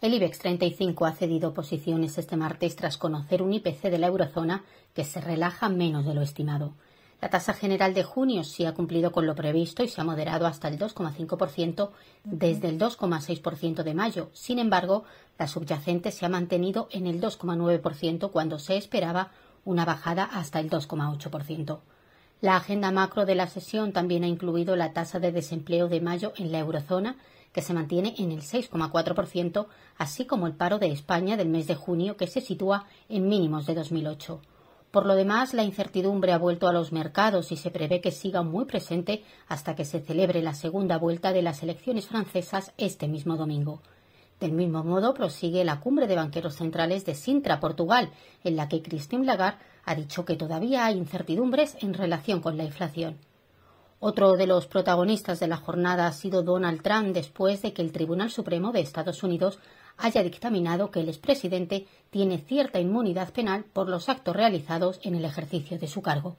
El IBEX 35 ha cedido posiciones este martes tras conocer un IPC de la eurozona que se relaja menos de lo estimado. La tasa general de junio sí ha cumplido con lo previsto y se ha moderado hasta el 2,5% desde el 2,6% de mayo. Sin embargo, la subyacente se ha mantenido en el 2,9% cuando se esperaba una bajada hasta el 2,8%. La agenda macro de la sesión también ha incluido la tasa de desempleo de mayo en la eurozona, que se mantiene en el 6,4%, así como el paro de España del mes de junio, que se sitúa en mínimos de 2008. Por lo demás, la incertidumbre ha vuelto a los mercados y se prevé que siga muy presente hasta que se celebre la segunda vuelta de las elecciones francesas este mismo domingo. Del mismo modo, prosigue la cumbre de banqueros centrales de Sintra, Portugal, en la que Christine Lagarde ha dicho que todavía hay incertidumbres en relación con la inflación. Otro de los protagonistas de la jornada ha sido Donald Trump después de que el Tribunal Supremo de Estados Unidos haya dictaminado que el expresidente tiene cierta inmunidad penal por los actos realizados en el ejercicio de su cargo.